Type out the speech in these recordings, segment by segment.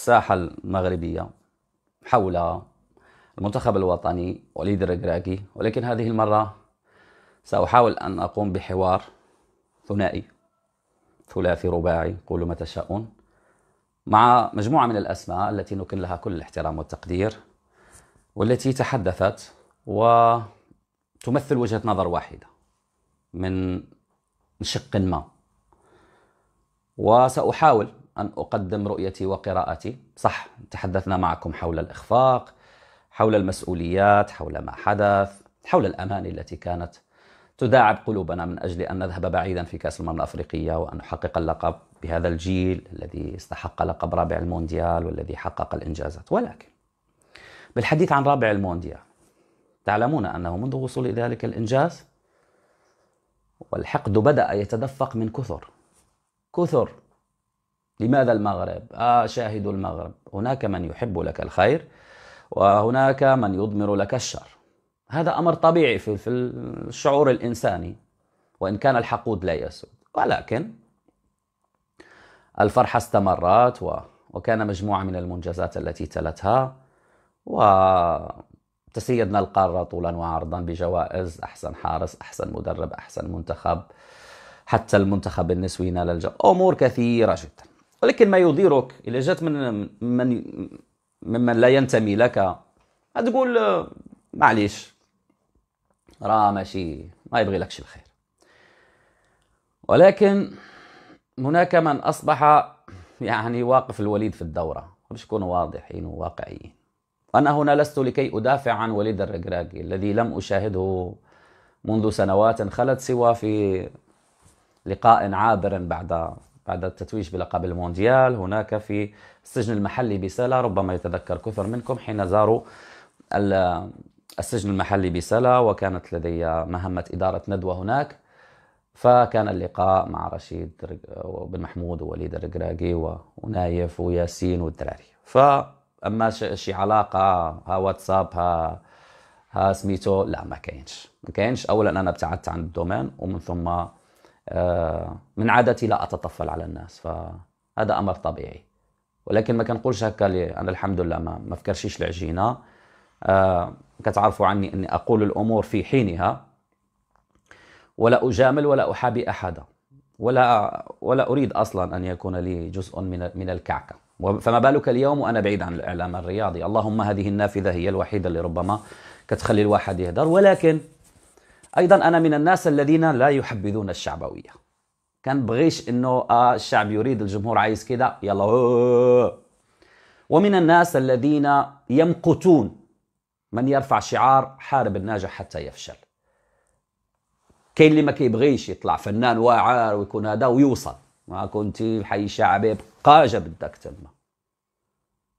الساحة المغربية حول المنتخب الوطني وليد الركراكي ولكن هذه المرة سأحاول أن أقوم بحوار ثنائي ثلاثي رباعي قولوا ما تشاءون مع مجموعة من الأسماء التي نكن لها كل الاحترام والتقدير والتي تحدثت وتمثل وجهة نظر واحدة من شق ما وسأحاول أن أقدم رؤيتي وقراءتي صح تحدثنا معكم حول الإخفاق حول المسؤوليات حول ما حدث حول الأماني التي كانت تداعب قلوبنا من أجل أن نذهب بعيدا في كأس الأمم الأفريقية وأن نحقق اللقب بهذا الجيل الذي استحق لقب رابع المونديال والذي حقق الإنجازات ولكن بالحديث عن رابع المونديال تعلمون أنه منذ وصول ذلك الإنجاز والحقد بدأ يتدفق من كثر كثر لماذا المغرب؟ آه شاهد المغرب هناك من يحب لك الخير وهناك من يضمر لك الشر هذا أمر طبيعي في, في الشعور الإنساني وإن كان الحقود لا يسود ولكن الفرحة استمرت وكان مجموعة من المنجزات التي تلتها وتسيدنا القارة طولا وعرضا بجوائز أحسن حارس أحسن مدرب أحسن منتخب حتى المنتخب النسوي نال الجو أمور كثيرة جدا ولكن ما يضيرك الا جات من من ممن لا ينتمي لك تقول معليش راه ماشي ما يبغي لكش الخير ولكن هناك من اصبح يعني واقف الوليد في الدوره باش نكونوا واضحين وواقعيين انا هنا لست لكي ادافع عن وليد الركراكي الذي لم اشاهده منذ سنوات خلت سوى في لقاء عابر بعد بعد التتويج بلقب المونديال هناك في السجن المحلي بسلا ربما يتذكر كثر منكم حين زاروا السجن المحلي بسلا وكانت لدي مهمة إدارة ندوة هناك فكان اللقاء مع رشيد بن محمود ووليد الرقراقي ونايف وياسين والدراري فأما شي علاقة ها واتساب ها ها سميتو لا ما كاينش ما كاينش اولا انا ابتعدت عن الدومين ومن ثم آه، من عادتي لا أتطفل على الناس فهذا أمر طبيعي ولكن ما كنقولش هكا أنا الحمد لله ما ما فكرشيش العجينة آه، كتعرفوا عني أني أقول الأمور في حينها ولا أجامل ولا أحابي أحدا ولا ولا أريد أصلا أن يكون لي جزء من من الكعكة فما بالك اليوم وأنا بعيد عن الإعلام الرياضي اللهم هذه النافذة هي الوحيدة اللي ربما كتخلي الواحد يهدر ولكن ايضا انا من الناس الذين لا يحبذون الشعبويه كان بغيش انه آه الشعب يريد الجمهور عايز كده يلا أوه. ومن الناس الذين يمقتون من يرفع شعار حارب الناجح حتى يفشل كاين اللي ما كيبغيش يطلع فنان واعر ويكون هذا ويوصل ما كنتي حي شعبي قاجة بدك تما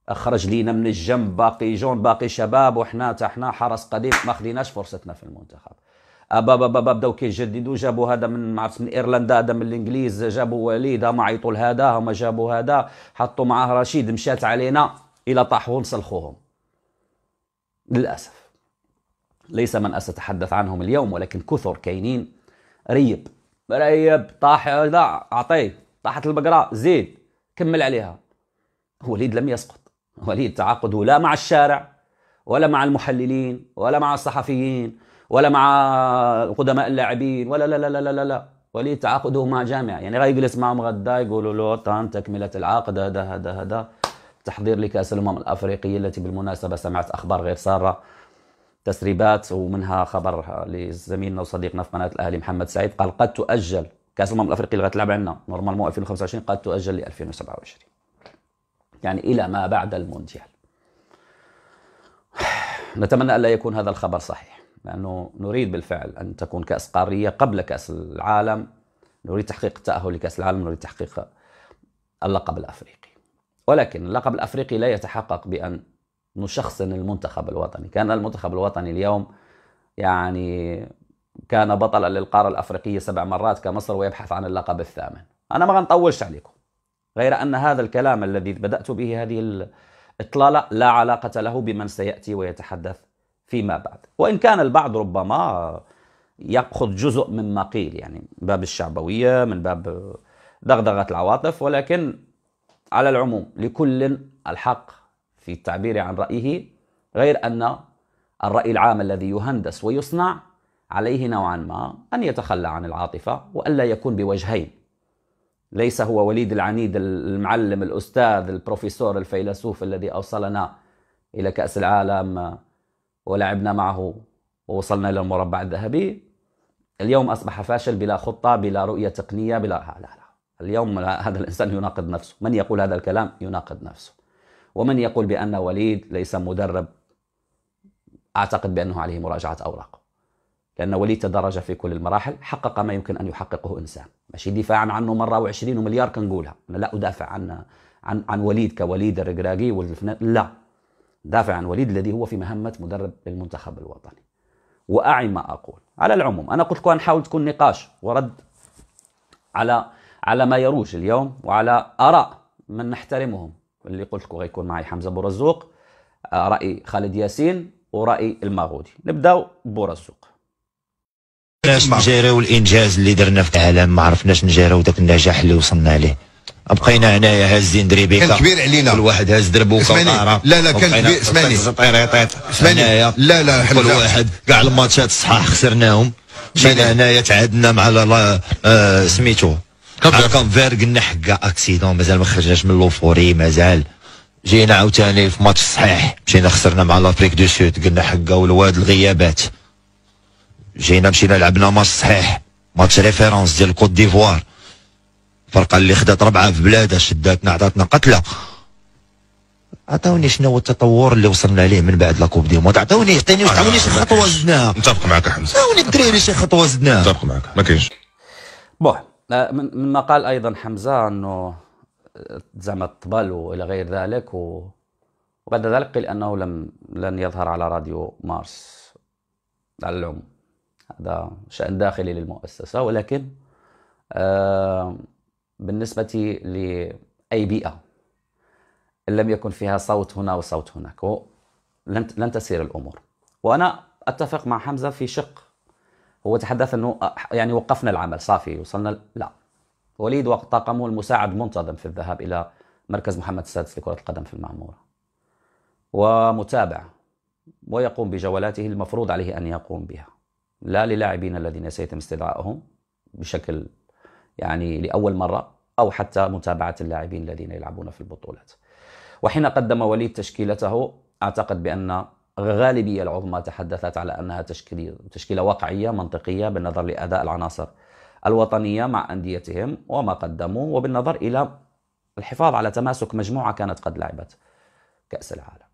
اخرج لينا من الجنب باقي جون باقي شباب وحنا تحنا حرس قديم ما خديناش فرصتنا في المنتخب بابا بابا بداو كيجددوا جابوا هذا من ما من ايرلندا هذا من الانجليز جابوا وليد هما عيطوا لهذا هما جابوا هذا حطوا معاه رشيد مشات علينا الى طاحوا سلخوهم للاسف ليس من اتحدث عنهم اليوم ولكن كثر كاينين ريب ريب طاح لا اعطيه طاحت البقره زيد كمل عليها وليد لم يسقط وليد تعاقده لا مع الشارع ولا مع المحللين ولا مع الصحفيين ولا مع قدماء اللاعبين ولا لا لا لا لا لا ولي تعاقده مع جامعه يعني غا يجلس معهم غدا يقولوا له طان تكمله العقد هذا هذا هذا تحضير لكاس الامم الافريقيه التي بالمناسبه سمعت اخبار غير ساره تسريبات ومنها خبر لزميلنا وصديقنا في قناه الاهلي محمد سعيد قال قد تؤجل كاس الامم الافريقيه اللي غتلعب عندنا نورمالمون 2025 قد تؤجل ل 2027 يعني الى ما بعد المونديال نتمنى الا يكون هذا الخبر صحيح لأنه نريد بالفعل أن تكون كأس قارية قبل كأس العالم نريد تحقيق التأهل لكأس العالم نريد تحقيق اللقب الأفريقي ولكن اللقب الأفريقي لا يتحقق بأن نشخصن المنتخب الوطني كان المنتخب الوطني اليوم يعني كان بطلا للقارة الأفريقية سبع مرات كمصر ويبحث عن اللقب الثامن أنا ما غنطولش عليكم غير أن هذا الكلام الذي بدأت به هذه الإطلالة لا علاقة له بمن سيأتي ويتحدث فيما بعد وإن كان البعض ربما يأخذ جزء مما قيل يعني باب الشعبوية من باب دغدغة العواطف ولكن على العموم لكل الحق في التعبير عن رأيه غير أن الرأي العام الذي يهندس ويصنع عليه نوعا ما أن يتخلى عن العاطفة وألا يكون بوجهين ليس هو وليد العنيد المعلم الأستاذ البروفيسور الفيلسوف الذي أوصلنا إلى كأس العالم ولعبنا معه ووصلنا إلى المربع الذهبي اليوم أصبح فاشل بلا خطة بلا رؤية تقنية بلا لا لا اليوم هذا الإنسان يناقض نفسه من يقول هذا الكلام يناقض نفسه ومن يقول بأن وليد ليس مدرب أعتقد بأنه عليه مراجعة أوراقه لأن وليد تدرج في كل المراحل حقق ما يمكن أن يحققه إنسان ماشي دفاعا عنه مرة وعشرين ومليار كنقولها أنا لا أدافع عن عن عن وليد كوليد الرقراقي لا دافع عن وليد الذي هو في مهمة مدرب المنتخب الوطني وأعي ما أقول على العموم أنا قلت لكم نحاول تكون نقاش ورد على على ما يروج اليوم وعلى آراء من نحترمهم اللي قلت لكم غيكون معي حمزة بورزوق آه، رأي خالد ياسين ورأي المغودي نبداو بورزوق نجيريو الانجاز اللي درنا في العالم ما عرفناش نجيرو داك النجاح اللي وصلنا ليه بقينا هنايا هازين دريبيكا كان كبير علينا كل واحد هاز دربو وطاره لا لا كان كبير اسمعني اسمعني لا لا كل واحد كاع الماتشات الصحاح خسرناهم جينا هنايا تعادلنا مع لا آه، سميتو كان فير قلنا حكا اكسيدون مازال ما خرجناش من لوفوري مازال جينا عاوتاني في ماتش صحيح مشينا خسرنا مع لافريك دو سود قلنا حكا والواد الغيابات جينا مشينا لعبنا ماتش صحيح ماتش ريفيرونس ديال كوت ديفوار الفرقه اللي خدات ربعه في بلادها شداتنا عطاتنا قتله عطاوني شنو هو التطور اللي وصلنا ليه من بعد لاكوب دي موند عطاوني عطيني عطاوني شي خطوه زدناها متفق معك حمزه عطاوني الدراري شي خطوه زدناها متفق معك ما كاينش بون آه، من قال ايضا حمزه انه زعما الطبل والى غير ذلك و وبعد ذلك قيل انه لم لن يظهر على راديو مارس على العموم هذا شان داخلي للمؤسسه ولكن آه بالنسبة لأي بيئة إن لم يكن فيها صوت هنا وصوت هناك لن لن تسير الأمور وأنا أتفق مع حمزة في شق هو تحدث أنه يعني وقفنا العمل صافي وصلنا لا وليد وطاقمه المساعد منتظم في الذهاب إلى مركز محمد السادس لكرة القدم في المعمورة ومتابع ويقوم بجولاته المفروض عليه أن يقوم بها لا للاعبين الذين سيتم استدعائهم بشكل يعني لأول مرة أو حتى متابعة اللاعبين الذين يلعبون في البطولات وحين قدم وليد تشكيلته أعتقد بأن الغالبية العظمى تحدثت على أنها تشكيل تشكيلة واقعية منطقية بالنظر لأداء العناصر الوطنية مع أنديتهم وما قدموا وبالنظر إلى الحفاظ على تماسك مجموعة كانت قد لعبت كأس العالم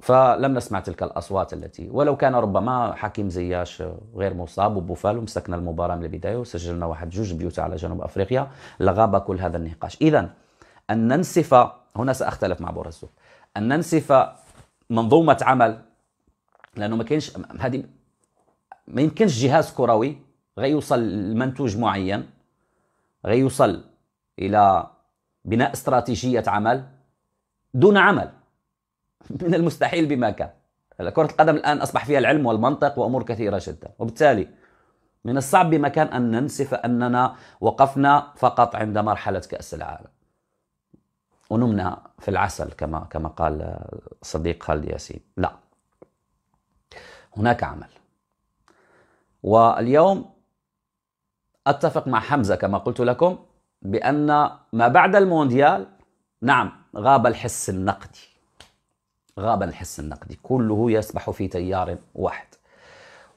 فلم نسمع تلك الأصوات التي ولو كان ربما حكيم زياش غير مصاب وبوفال ومسكنا المباراة من البداية وسجلنا واحد جوج بيوت على جنوب أفريقيا لغاب كل هذا النقاش إذا أن ننسف هنا سأختلف مع بورزو أن ننسف منظومة عمل لأنه ما كاينش هذه ما يمكنش جهاز كروي غيوصل لمنتوج معين غيوصل إلى بناء استراتيجية عمل دون عمل من المستحيل بما كان كرة القدم الآن أصبح فيها العلم والمنطق وأمور كثيرة جدا وبالتالي من الصعب بما كان أن ننسف أننا وقفنا فقط عند مرحلة كأس العالم ونمنا في العسل كما كما قال صديق خالد ياسين لا هناك عمل واليوم أتفق مع حمزة كما قلت لكم بأن ما بعد المونديال نعم غاب الحس النقدي غاب الحس النقدي كله يسبح في تيار واحد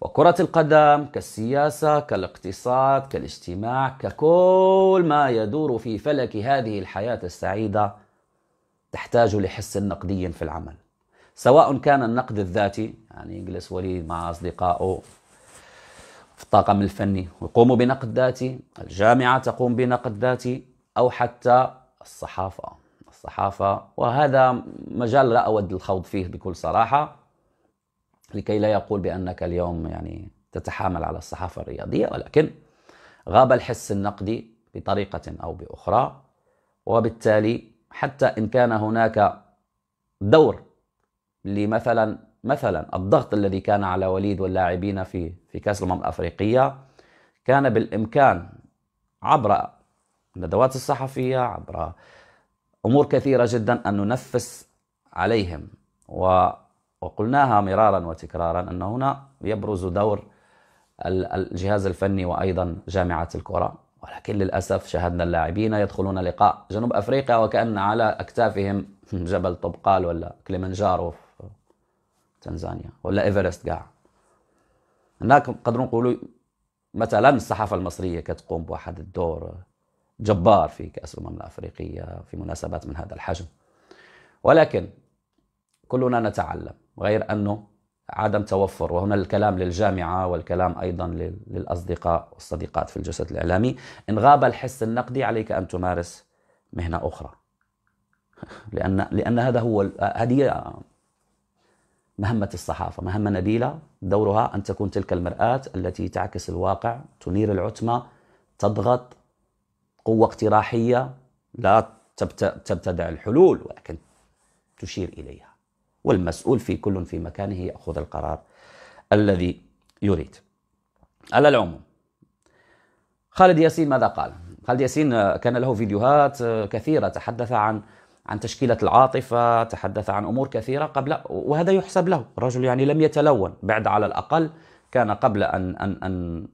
وكرة القدم كالسياسة كالاقتصاد كالاجتماع ككل ما يدور في فلك هذه الحياة السعيدة تحتاج لحس نقدي في العمل سواء كان النقد الذاتي يعني يجلس وليد مع أصدقائه في الطاقم الفني ويقوموا بنقد ذاتي الجامعة تقوم بنقد ذاتي أو حتى الصحافة الصحافة وهذا مجال لا أود الخوض فيه بكل صراحة لكي لا يقول بأنك اليوم يعني تتحامل على الصحافة الرياضية ولكن غاب الحس النقدي بطريقة أو بأخرى وبالتالي حتى إن كان هناك دور لمثلا مثلا الضغط الذي كان على وليد واللاعبين في في كأس الأمم الأفريقية كان بالإمكان عبر الندوات الصحفية عبر أمور كثيرة جدا أن ننفس عليهم و وقلناها مرارا وتكرارا أن هنا يبرز دور الجهاز الفني وأيضا جامعة الكرة ولكن للأسف شاهدنا اللاعبين يدخلون لقاء جنوب أفريقيا وكأن على أكتافهم جبل طبقال ولا كليمنجارو في تنزانيا ولا إيفرست قاع هناك نقدروا نقولوا مثلا الصحافة المصرية كتقوم بواحد الدور جبار في كأس الأمم الأفريقية في مناسبات من هذا الحجم ولكن كلنا نتعلم غير أنه عدم توفر وهنا الكلام للجامعة والكلام أيضا للأصدقاء والصديقات في الجسد الإعلامي إن غاب الحس النقدي عليك أن تمارس مهنة أخرى لأن لأن هذا هو هذه مهمة الصحافة مهمة نبيلة دورها أن تكون تلك المرآة التي تعكس الواقع تنير العتمة تضغط قوة اقتراحية لا تبتدع الحلول ولكن تشير إليها والمسؤول في كل في مكانه يأخذ القرار الذي يريد على العموم خالد ياسين ماذا قال؟ خالد ياسين كان له فيديوهات آه، كثيرة تحدث عن عن تشكيلة العاطفة تحدث عن أمور كثيرة قبل وهذا يحسب له الرجل يعني لم يتلون بعد على الأقل كان قبل أن أن أن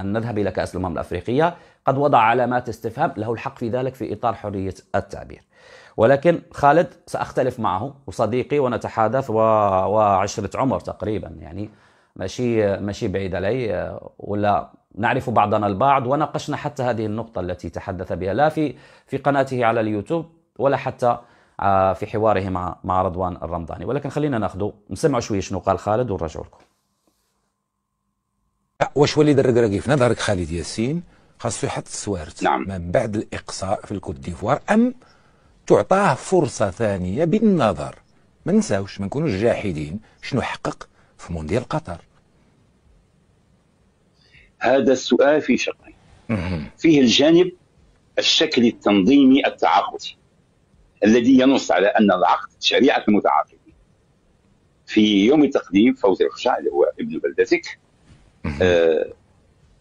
أن نذهب إلى كأس الأمم الأفريقية قد وضع علامات استفهام له الحق في ذلك في إطار حرية التعبير ولكن خالد سأختلف معه وصديقي ونتحادث و... وعشرة عمر تقريبا يعني ماشي ماشي بعيد علي ولا نعرف بعضنا البعض وناقشنا حتى هذه النقطة التي تحدث بها لا في في قناته على اليوتيوب ولا حتى آه، في حواره مع مع رضوان الرمضاني ولكن خلينا ناخذ نسمعوا شويه شنو قال خالد ونرجع لكم واش وليد الركراكي في نظرك خالد ياسين خاصو يحط السوارت نعم. من بعد الاقصاء في الكوت ديفوار ام تعطاه فرصه ثانيه بالنظر ما نساوش ما نكونوش جاحدين شنو حقق في مونديال قطر هذا السؤال في شقين فيه الجانب الشكلي التنظيمي التعاقدي الذي ينص على ان العقد شريعه المتعاقدين في يوم التقديم فوزي الخشاع اللي هو ابن بلدتك آه،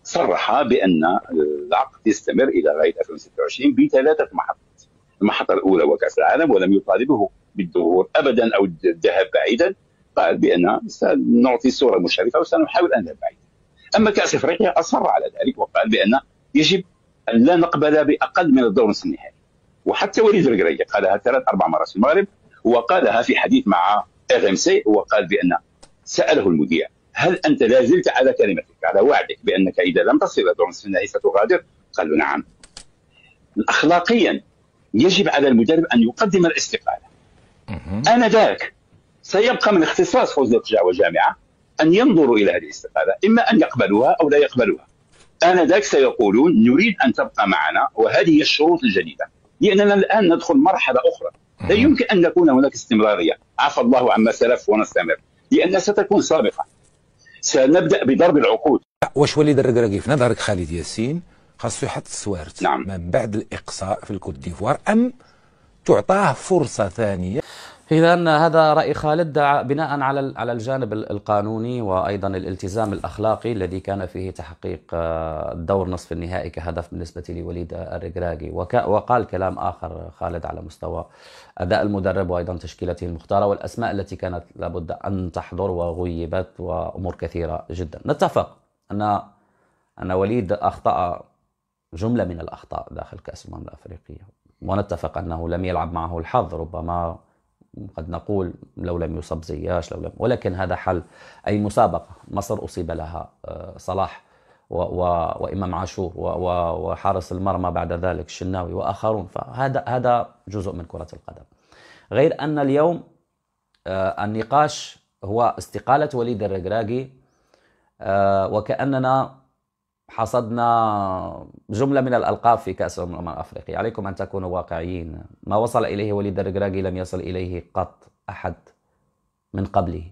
صرح بان آه، العقد يستمر الى غايه 2026 بثلاثه محطات. المحطه الاولى وكاس العالم ولم يطالبه بالظهور ابدا او الذهاب بعيدا قال بان سنعطي صوره مشرفه وسنحاول ان نذهب بعيدا. اما كاس افريقيا اصر على ذلك وقال بان يجب ان لا نقبل باقل من الدور نصف النهائي. وحتى وليد القريه قالها ثلاث اربع مرات في المغرب وقالها في حديث مع اف ام سي وقال بان ساله المذيع هل أنت لا زلت على كلمتك على وعدك بأنك إذا لم تصل إلى دور النهائي ستغادر قالوا نعم أخلاقيا يجب على المدرب أن يقدم الاستقالة أنا ذاك سيبقى من اختصاص حوزة التجارة والجامعة أن ينظروا إلى هذه الاستقالة إما أن يقبلوها أو لا يقبلوها آنذاك سيقولون نريد أن تبقى معنا وهذه هي الشروط الجديدة لأننا الآن ندخل مرحلة أخرى لا يمكن أن نكون هناك استمرارية عفى الله عما سلف ونستمر لان ستكون سابقة سنبدا بضرب العقود واش وليد الركراكي في نظرك خالد ياسين خاصو يحط السوارت نعم. من بعد الاقصاء في الكوت ديفوار ام تعطاه فرصه ثانيه إذا هذا رأي خالد بناء على على الجانب القانوني وأيضا الالتزام الأخلاقي الذي كان فيه تحقيق الدور آه، نصف النهائي كهدف بالنسبة لوليد الركراكي وقال كلام آخر خالد على مستوى أداء المدرب وأيضا تشكيلته المختارة والأسماء التي كانت لابد أن تحضر وغيبت وأمور كثيرة جدا نتفق أن أن وليد أخطأ جملة من الأخطاء داخل كأس الأمم الأفريقية ونتفق أنه لم يلعب معه الحظ ربما قد نقول لو لم يصب زياش لو لم ولكن هذا حل أي مسابقة مصر أصيب لها آه، صلاح و و وامام عاشور وحارس المرمى بعد ذلك الشناوي واخرون فهذا هذا جزء من كره القدم. غير ان اليوم آه، النقاش هو استقاله وليد الركراكي آه، وكاننا حصدنا جمله من الالقاب في كاس الامم الافريقيه، عليكم ان تكونوا واقعيين، ما وصل اليه وليد الركراكي لم يصل اليه قط احد من قبله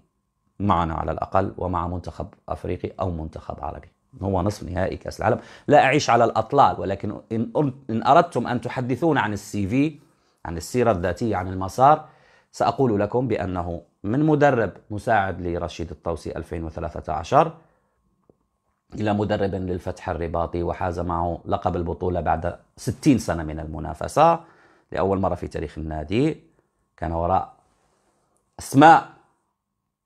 معنا على الاقل ومع منتخب افريقي او منتخب عربي. هو نصف نهائي كاس العالم لا اعيش على الاطلال ولكن ان ان اردتم ان تحدثون عن السي في عن السيره الذاتيه عن المسار ساقول لكم بانه من مدرب مساعد لرشيد الطوسي 2013 الى مدرب للفتح الرباطي وحاز معه لقب البطوله بعد 60 سنه من المنافسه لاول مره في تاريخ النادي كان وراء اسماء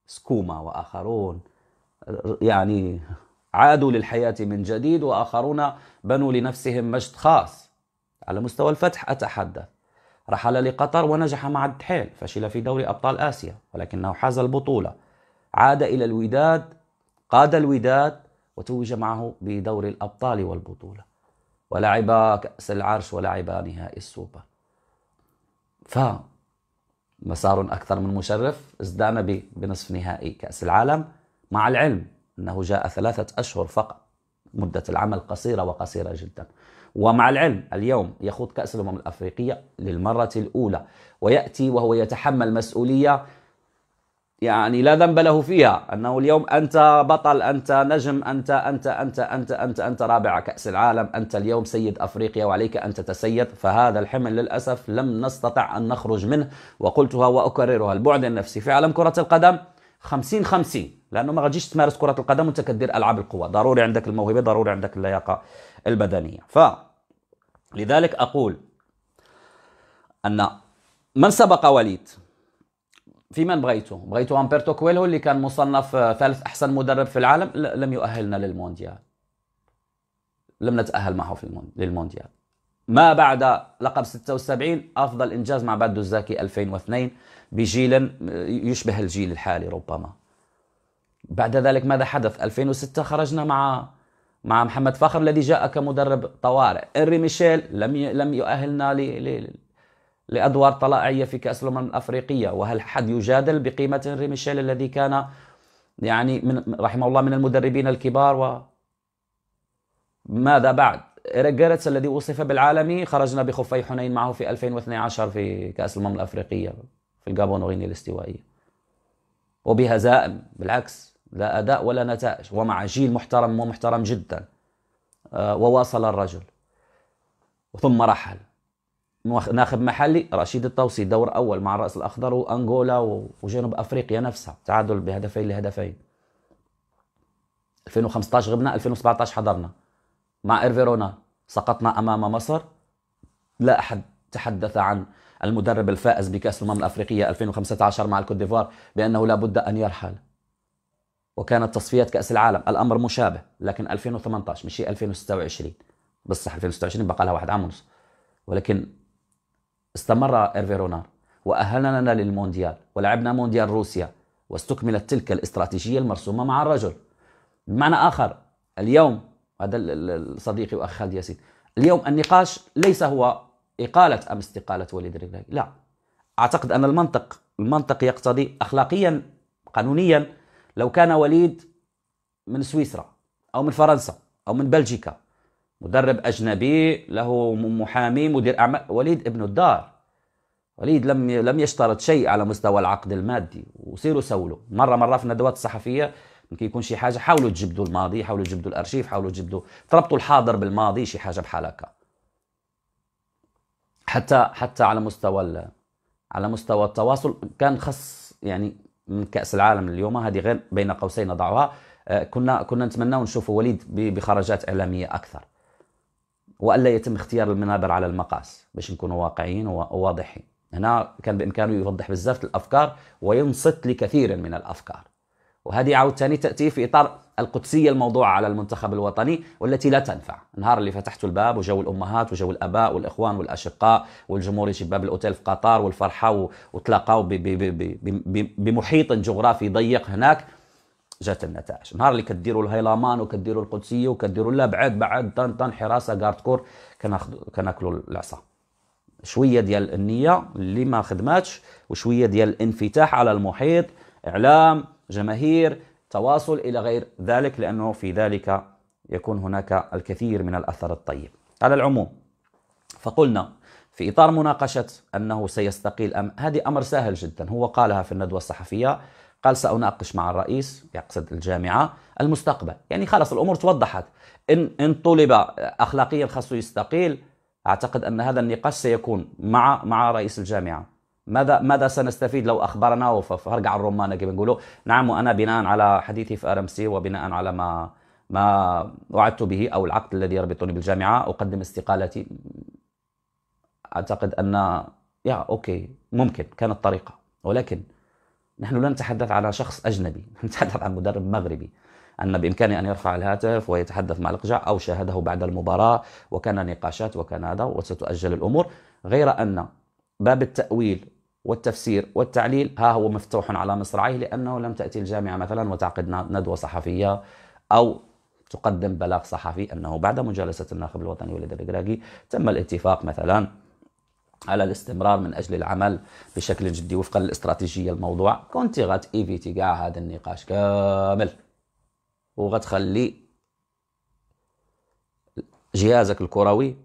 سكوما واخرون يعني عادوا للحياة من جديد وآخرون بنوا لنفسهم مجد خاص على مستوى الفتح أتحدث رحل لقطر ونجح مع الدحيل فشل في دوري أبطال آسيا ولكنه حاز البطولة عاد إلى الوداد قاد الوداد وتوج معه بدور الأبطال والبطولة ولعب كأس العرش ولعب نهائي السوبر ف مسار أكثر من مشرف ازدان بنصف نهائي كأس العالم مع العلم أنه جاء ثلاثة أشهر فقط مدة العمل قصيرة وقصيرة جدا ومع العلم اليوم يخوض كأس الأمم الأفريقية للمرة الأولى ويأتي وهو يتحمل مسؤولية يعني لا ذنب له فيها أنه اليوم أنت بطل أنت نجم أنت أنت أنت أنت أنت أنت رابع كأس العالم أنت اليوم سيد أفريقيا وعليك أن تتسيد فهذا الحمل للأسف لم نستطع أن نخرج منه وقلتها وأكررها البعد النفسي في عالم كرة القدم 50 50 لانه ما غاديش تمارس كره القدم وانت كدير العاب القوى ضروري عندك الموهبه ضروري عندك اللياقه البدنيه ف لذلك اقول ان من سبق وليد في من بغيته بغيته امبرتو كويلو اللي كان مصنف ثالث احسن مدرب في العالم لم يؤهلنا للمونديال لم نتاهل معه في للمونديال ما بعد لقب 76 افضل انجاز مع بادو الزاكي 2002 بجيل يشبه الجيل الحالي ربما بعد ذلك ماذا حدث 2006 خرجنا مع مع محمد فخر الذي جاء كمدرب طوارئ انري ميشيل لم ي... لم يؤهلنا ل... ل... لادوار طلائعيه في كاس الامم الافريقيه وهل حد يجادل بقيمه انري ميشيل الذي كان يعني من رحمه الله من المدربين الكبار و ماذا بعد إيريك جيرتس الذي وصف بالعالمي خرجنا بخفي حنين معه في 2012 في كاس الامم الافريقيه في الجابون وغينيا الاستوائيه وبهزائم بالعكس لا أداء ولا نتائج ومع جيل محترم ومحترم جدا آه، وواصل الرجل ثم رحل ناخب محلي رشيد التوصي دور أول مع الرأس الأخضر وأنغولا وجنوب أفريقيا نفسها تعادل بهدفين لهدفين 2015 غبنا 2017 حضرنا مع إيرفيرونا سقطنا أمام مصر لا أحد تحدث عن المدرب الفائز بكأس الأمم الأفريقية 2015 مع الكوت ديفوار بأنه لا بد أن يرحل وكانت تصفيات كأس العالم الأمر مشابه لكن 2018 مش 2026 بالصح 2026 بقى لها واحد عام ونص ولكن استمر ايرفي رونار وأهلنا للمونديال ولعبنا مونديال روسيا واستكملت تلك الاستراتيجية المرسومة مع الرجل بمعنى آخر اليوم هذا صديقي وأخ خالد ياسين اليوم النقاش ليس هو إقالة أم استقالة وليد الركراكي لا أعتقد أن المنطق المنطق يقتضي أخلاقيا قانونيا لو كان وليد من سويسرا أو من فرنسا أو من بلجيكا مدرب أجنبي له محامي مدير أعمال وليد ابن الدار وليد لم لم يشترط شيء على مستوى العقد المادي وسيروا سولوا مره مره في الندوات الصحفيه يمكن يكون شي حاجه حاولوا تجبدوا الماضي حاولوا تجبدوا الارشيف حاولوا تجبدوا تربطوا الحاضر بالماضي شي حاجه بحال هكا حتى حتى على مستوى على مستوى التواصل كان خص يعني من كاس العالم اليوم هذه غير بين قوسين نضعها آه، كنا كنا نتمناو نشوف وليد بخرجات اعلاميه اكثر والا يتم اختيار المنابر على المقاس باش نكونوا واقعيين وواضحين هنا كان بامكانه يوضح بزاف الافكار وينصت لكثير من الافكار وهذه ثاني تأتي في إطار القدسية الموضوعة على المنتخب الوطني والتي لا تنفع النهار اللي فتحت الباب وجو الأمهات وجو الأباء والإخوان والأشقاء والجمهور شباب الأوتيل في قطر والفرحة وتلاقاو بمحيط جغرافي ضيق هناك جات النتائج النهار اللي كديروا الهيلامان وكديروا القدسيه وكديروا لا بعد بعد طن طن حراسه كارد كور كناخذ كناكلوا العصا شويه ديال النيه اللي ما خدماتش وشويه ديال الانفتاح على المحيط اعلام جماهير تواصل إلى غير ذلك لأنه في ذلك يكون هناك الكثير من الأثر الطيب على العموم فقلنا في إطار مناقشة أنه سيستقيل أم هذه أمر سهل جدا هو قالها في الندوة الصحفية قال سأناقش مع الرئيس يقصد الجامعة المستقبل يعني خلاص الأمور توضحت إن, إن طلب أخلاقيا خاصه يستقيل أعتقد أن هذا النقاش سيكون مع مع رئيس الجامعة ماذا ماذا سنستفيد لو اخبرنا فارجع الرمان كما بنقولوا نعم وانا بناء على حديثي في ار ام سي وبناء على ما ما وعدت به او العقد الذي يربطني بالجامعه اقدم استقالتي اعتقد ان يا اوكي ممكن كانت طريقه ولكن نحن لا نتحدث على شخص اجنبي نتحدث عن مدرب مغربي ان بامكانه ان يرفع الهاتف ويتحدث مع القجع او شاهده بعد المباراه وكان نقاشات وكان هذا وستؤجل الامور غير ان باب التأويل والتفسير والتعليل ها هو مفتوح على مصراعيه لأنه لم تأتي الجامعة مثلا وتعقد ندوة صحفية أو تقدم بلاغ صحفي أنه بعد مجالسة الناخب الوطني وليد البقراقي تم الاتفاق مثلا على الاستمرار من أجل العمل بشكل جدي وفقا للاستراتيجية الموضوع كنت غتإيفيتي قاع هذا النقاش كامل وغتخلي جهازك الكروي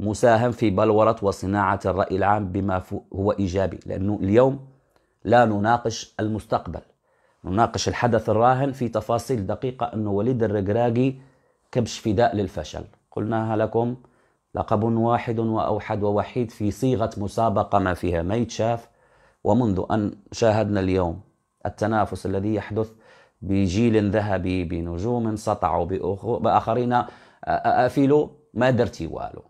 مساهم في بلورة وصناعة الرأي العام بما هو إيجابي لأنه اليوم لا نناقش المستقبل نناقش الحدث الراهن في تفاصيل دقيقة أنه وليد الرقراقي كبش فداء للفشل قلناها لكم لقب واحد وأوحد ووحيد في صيغة مسابقة ما فيها ما يتشاف ومنذ أن شاهدنا اليوم التنافس الذي يحدث بجيل ذهبي بنجوم سطعوا بآخرين أفلوا ما درتي والو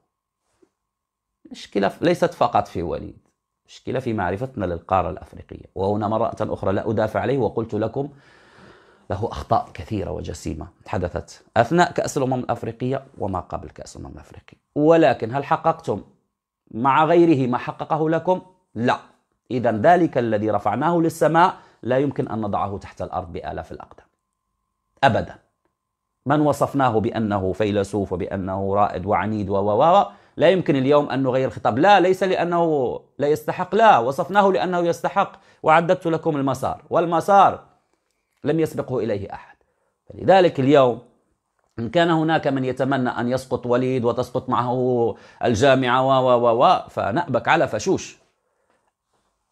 مشكلة ليست فقط في وليد مشكلة في معرفتنا للقارة الأفريقية وهنا مرة أخرى لا أدافع عليه وقلت لكم له أخطاء كثيرة وجسيمة حدثت أثناء كأس الأمم الأفريقية وما قبل كأس الأمم الأفريقية ولكن هل حققتم مع غيره ما حققه لكم؟ لا إذا ذلك الذي رفعناه للسماء لا يمكن أن نضعه تحت الأرض بآلاف الأقدام أبدا من وصفناه بأنه فيلسوف وبأنه رائد وعنيد و لا يمكن اليوم أن نغير الخطاب لا ليس لأنه لا يستحق لا وصفناه لأنه يستحق وعددت لكم المسار والمسار لم يسبقه إليه أحد فلذلك اليوم إن كان هناك من يتمنى أن يسقط وليد وتسقط معه الجامعة و و و فنأبك على فشوش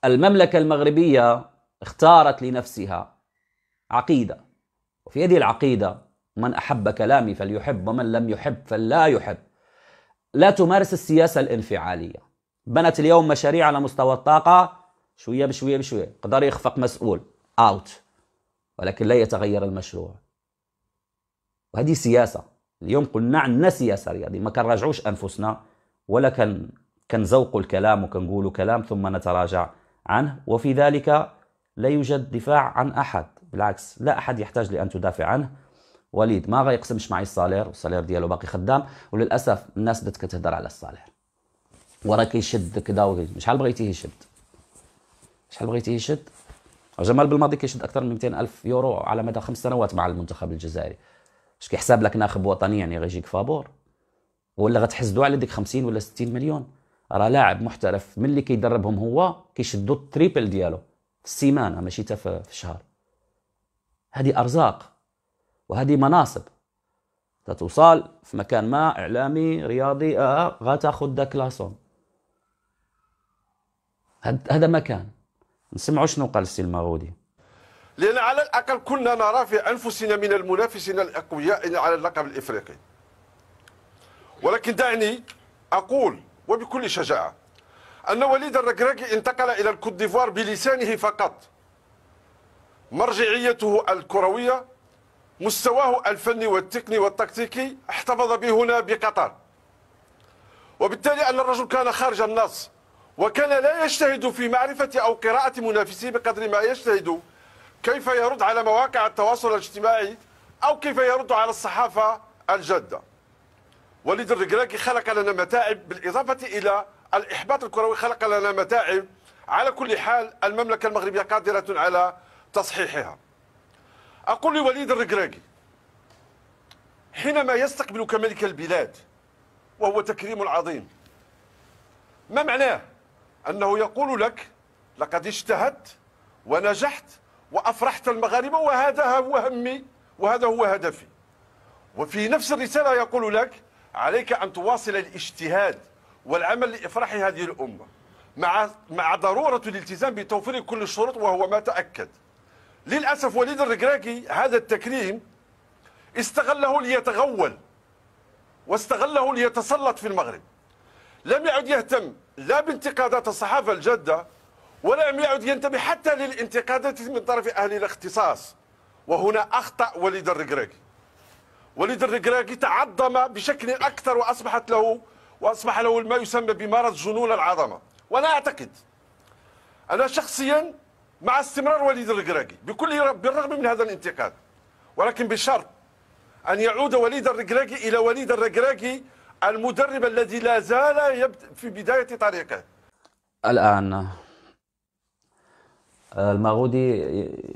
المملكة المغربية اختارت لنفسها عقيدة وفي هذه العقيدة من أحب كلامي فليحب ومن لم يحب فلا يحب لا تمارس السياسة الانفعالية بنت اليوم مشاريع على مستوى الطاقة شوية بشوية بشوية قدر يخفق مسؤول اوت ولكن لا يتغير المشروع وهذه سياسة اليوم قلنا عندنا نعم، سياسة رياضية ما كنراجعوش أنفسنا ولا كان كنزوقوا الكلام وكنقول كلام ثم نتراجع عنه وفي ذلك لا يوجد دفاع عن أحد بالعكس لا أحد يحتاج لأن تدافع عنه وليد ما غيقسمش معي الصالير والصالير ديالو باقي خدام وللاسف الناس بدات كتهضر على الصالير وراه كيشد كدا شحال بغيتيه يشد شحال بغيتيه يشد جمال بالماضي كيشد اكثر من 200 الف يورو على مدى خمس سنوات مع المنتخب الجزائري اش كيحسب لك ناخب وطني يعني غيجيك فابور ولا غتحسدوا على ديك 50 ولا 60 مليون راه لاعب محترف ملي كيدربهم هو كيشدوا التريبل ديالو في السيمانه ماشي حتى في الشهر هذه ارزاق وهذه مناصب تتوصل في مكان ما اعلامي رياضي آه غتاخذ داك لاصون هذا مكان نسمعوا شنو قال السي المغودي لان على الاقل كنا نرى في انفسنا من المنافسين الاقوياء على اللقب الافريقي ولكن دعني اقول وبكل شجاعه ان وليد الركراكي انتقل الى الكوت ديفوار بلسانه فقط مرجعيته الكرويه مستواه الفني والتقني والتكتيكي احتفظ به هنا بقطر وبالتالي أن الرجل كان خارج النص وكان لا يجتهد في معرفة أو قراءة منافسيه بقدر ما يجتهد كيف يرد على مواقع التواصل الاجتماعي أو كيف يرد على الصحافة الجادة وليد الركراكي خلق لنا متاعب بالإضافة إلى الإحباط الكروي خلق لنا متاعب على كل حال المملكة المغربية قادرة على تصحيحها أقول لوليد الركراكي حينما يستقبلك ملك البلاد وهو تكريم عظيم ما معناه أنه يقول لك لقد اجتهدت ونجحت وأفرحت المغاربة وهذا هو همي وهذا هو هدفي وفي نفس الرسالة يقول لك عليك أن تواصل الاجتهاد والعمل لإفراح هذه الأمة مع مع ضرورة الالتزام بتوفير كل الشروط وهو ما تأكد للأسف وليد الركراكي هذا التكريم استغله ليتغول واستغله ليتسلط في المغرب لم يعد يهتم لا بانتقادات الصحافة الجادة ولم يعد ينتبه حتى للانتقادات من طرف أهل الاختصاص وهنا أخطأ وليد الركراكي وليد الركراكي تعظم بشكل أكثر وأصبحت له وأصبح له ما يسمى بمرض جنون العظمة وأنا أعتقد أنا شخصيا مع استمرار وليد الركراكي بكل بالرغم من هذا الانتقاد ولكن بشرط أن يعود وليد الركراكي إلى وليد الركراكي المدرب الذي لا زال في بداية طريقه الآن آه، المغودي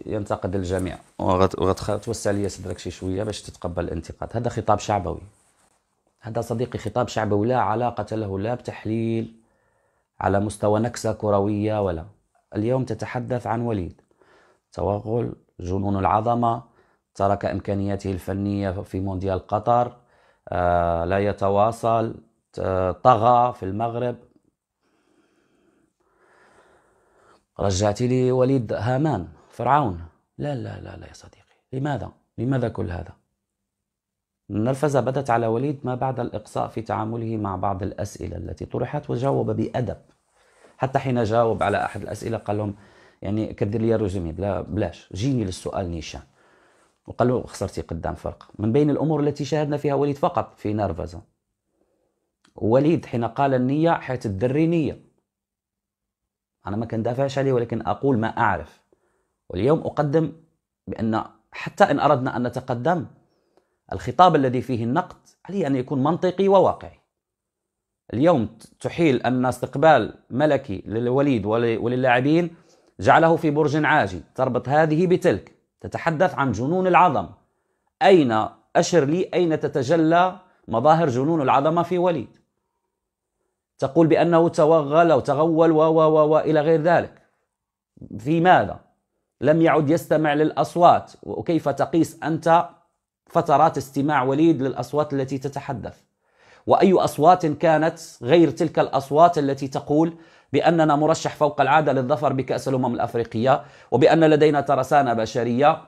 ينتقد الجميع وغتوسع لي صدرك شي شويه باش تتقبل الانتقاد هذا خطاب شعبوي هذا صديقي خطاب شعبوي لا علاقه له لا بتحليل على مستوى نكسه كرويه ولا اليوم تتحدث عن وليد توغل جنون العظمة ترك إمكانياته الفنية في مونديال قطر آه، لا يتواصل آه، طغى في المغرب رجعت لي وليد هامان فرعون لا لا لا لا يا صديقي لماذا لماذا كل هذا النرفزة بدت على وليد ما بعد الإقصاء في تعامله مع بعض الأسئلة التي طرحت وجاوب بأدب حتى حين جاوب على احد الاسئله قال لهم يعني كدير لي روزومي بلا بلاش جيني للسؤال نيشان وقال له خسرتي قدام فرق من بين الامور التي شاهدنا فيها وليد فقط في نرفزه وليد حين قال النيه حيت الدري نيه انا ما كندافعش عليه ولكن اقول ما اعرف واليوم اقدم بان حتى ان اردنا ان نتقدم الخطاب الذي فيه النقد عليه ان يكون منطقي وواقعي اليوم تحيل أن استقبال ملكي للوليد وللاعبين جعله في برج عاجي تربط هذه بتلك تتحدث عن جنون العظم أين أشر لي أين تتجلى مظاهر جنون العظمة في وليد تقول بأنه توغل أو تغول و و و إلى غير ذلك في ماذا؟ لم يعد يستمع للأصوات وكيف تقيس أنت فترات استماع وليد للأصوات التي تتحدث واي اصوات كانت غير تلك الاصوات التي تقول باننا مرشح فوق العاده للظفر بكاس الامم الافريقيه وبان لدينا ترسانه بشريه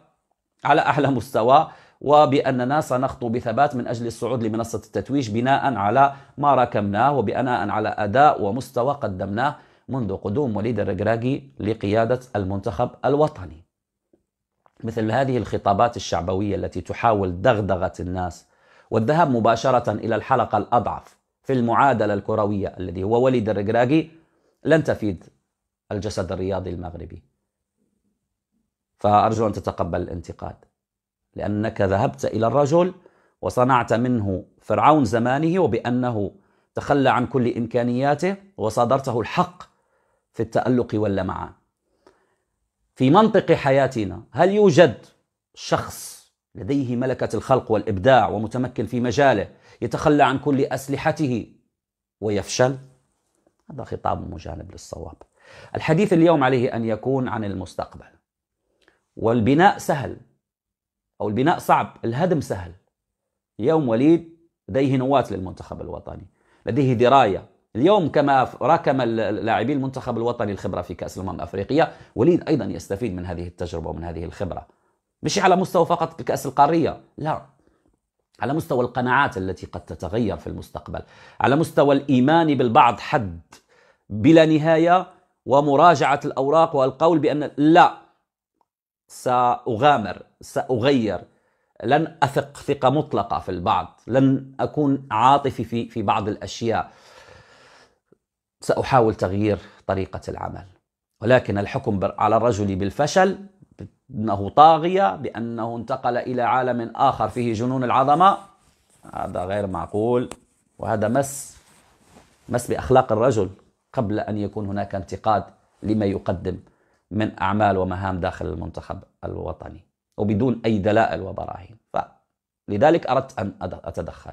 على اعلى مستوى وباننا سنخطو بثبات من اجل الصعود لمنصه التتويج بناء على ما راكمناه وبناء على اداء ومستوى قدمناه منذ قدوم وليد الركراكي لقياده المنتخب الوطني. مثل هذه الخطابات الشعبويه التي تحاول دغدغه الناس والذهاب مباشرة إلى الحلقة الأضعف في المعادلة الكروية الذي هو وليد الرقراقي لن تفيد الجسد الرياضي المغربي فأرجو أن تتقبل الانتقاد لأنك ذهبت إلى الرجل وصنعت منه فرعون زمانه وبأنه تخلى عن كل إمكانياته وصادرته الحق في التألق واللمعان في منطق حياتنا هل يوجد شخص لديه ملكة الخلق والإبداع ومتمكن في مجاله يتخلى عن كل أسلحته ويفشل هذا خطاب مجانب للصواب الحديث اليوم عليه أن يكون عن المستقبل والبناء سهل أو البناء صعب الهدم سهل يوم وليد لديه نواة للمنتخب الوطني لديه دراية اليوم كما راكم لاعبي المنتخب الوطني الخبرة في كأس الأمم الأفريقية وليد أيضا يستفيد من هذه التجربة ومن هذه الخبرة مش على مستوى فقط الكأس القارية لا على مستوى القناعات التي قد تتغير في المستقبل على مستوى الإيمان بالبعض حد بلا نهاية ومراجعة الأوراق والقول بأن لا سأغامر سأغير لن أثق ثقة مطلقة في البعض لن أكون عاطفي في, في بعض الأشياء سأحاول تغيير طريقة العمل ولكن الحكم على الرجل بالفشل انه طاغية بأنه انتقل إلى عالم آخر فيه جنون العظمة هذا غير معقول وهذا مس مس بأخلاق الرجل قبل أن يكون هناك انتقاد لما يقدم من أعمال ومهام داخل المنتخب الوطني وبدون أي دلائل وبراهين لذلك أردت أن أتدخل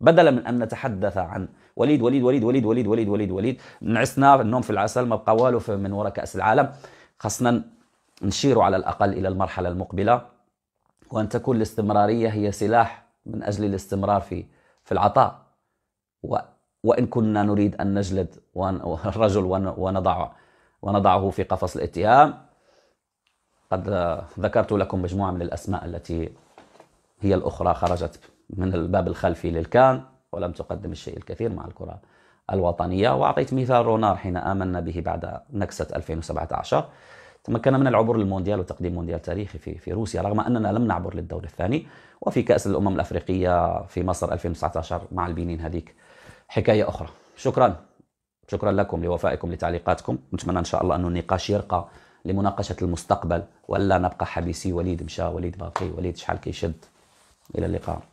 بدلا من أن نتحدث عن وليد وليد وليد وليد وليد وليد وليد وليد نعسنا النوم في العسل ما بقى والو من وراء كأس العالم خاصنا نشير على الأقل إلى المرحلة المقبلة وأن تكون الاستمرارية هي سلاح من أجل الاستمرار في في العطاء و وإن كنا نريد أن نجلد الرجل ونضع ونضعه في قفص الاتهام قد ذكرت لكم مجموعة من الأسماء التي هي الأخرى خرجت من الباب الخلفي للكان ولم تقدم الشيء الكثير مع الكرة الوطنية وأعطيت مثال رونار حين آمنا به بعد نكسة 2017 تمكنا من العبور للمونديال وتقديم مونديال تاريخي في في روسيا رغم اننا لم نعبر للدور الثاني وفي كاس الامم الافريقيه في مصر 2019 مع البنين هذيك حكايه اخرى شكرا شكرا لكم لوفائكم لتعليقاتكم نتمنى ان شاء الله انه النقاش يرقى لمناقشه المستقبل ولا نبقى حبيسي وليد مشى وليد باقي وليد شحال كيشد الى اللقاء